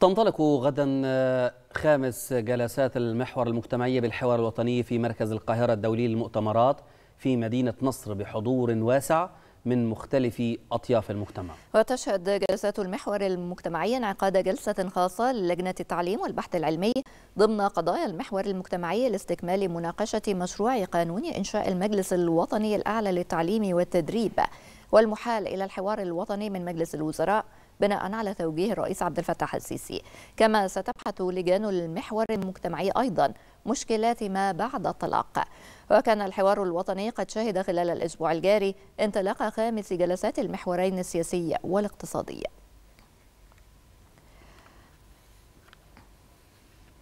تنطلق غدا آه، خامس جلسات المحور المجتمعي بالحوار الوطني في مركز القاهرة الدولي للمؤتمرات في مدينة نصر بحضور واسع من مختلف أطياف المجتمع وتشهد جلسات المحور المجتمعي انعقاد جلسة خاصة للجنة التعليم والبحث العلمي ضمن قضايا المحور المجتمعي لاستكمال مناقشة مشروع قانون إنشاء المجلس الوطني الأعلى للتعليم والتدريب والمحال إلى الحوار الوطني من مجلس الوزراء بناء على توجيه الرئيس عبد الفتاح السيسي كما ستبحث لجان المحور المجتمعي أيضا مشكلات ما بعد الطلاق وكان الحوار الوطني قد شهد خلال الأسبوع الجاري انطلاق خامس جلسات المحورين السياسي والاقتصادي